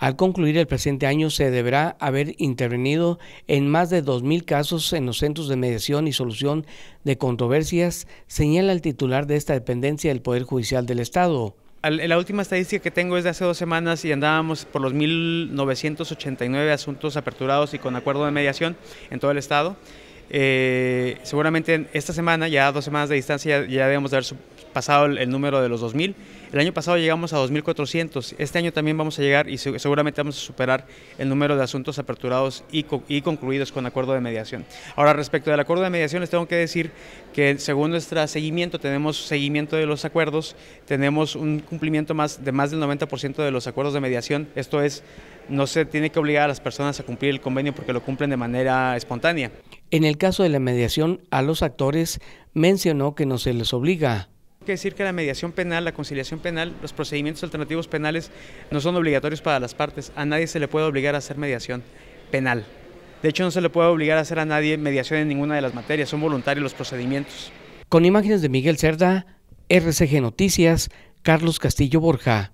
Al concluir el presente año se deberá haber intervenido en más de 2.000 casos en los centros de mediación y solución de controversias, señala el titular de esta dependencia del Poder Judicial del Estado. La última estadística que tengo es de hace dos semanas y andábamos por los 1.989 asuntos aperturados y con acuerdo de mediación en todo el estado. Eh, seguramente esta semana, ya dos semanas de distancia, ya, debemos haber pasado el, número de los 2.000. El año pasado llegamos a 2.400. Este año también vamos a llegar y seguramente vamos a superar el número de asuntos aperturados y, y, concluidos con acuerdo de mediación. Ahora, respecto del acuerdo de mediación, les tengo que decir que según nuestro seguimiento, tenemos seguimiento de los acuerdos, tenemos un cumplimiento más de más del 90% de los acuerdos de mediación. Esto es, no se tiene que obligar a las personas a cumplir el convenio porque lo cumplen de manera espontánea. En el caso de la mediación, a los actores mencionó que no se les obliga. Hay que decir que la mediación penal, la conciliación penal, los procedimientos alternativos penales no son obligatorios para las partes. A nadie se le puede obligar a hacer mediación penal. De hecho, no se le puede obligar a hacer a nadie mediación en ninguna de las materias. Son voluntarios los procedimientos. Con imágenes de Miguel Cerda, RCG Noticias, Carlos Castillo Borja.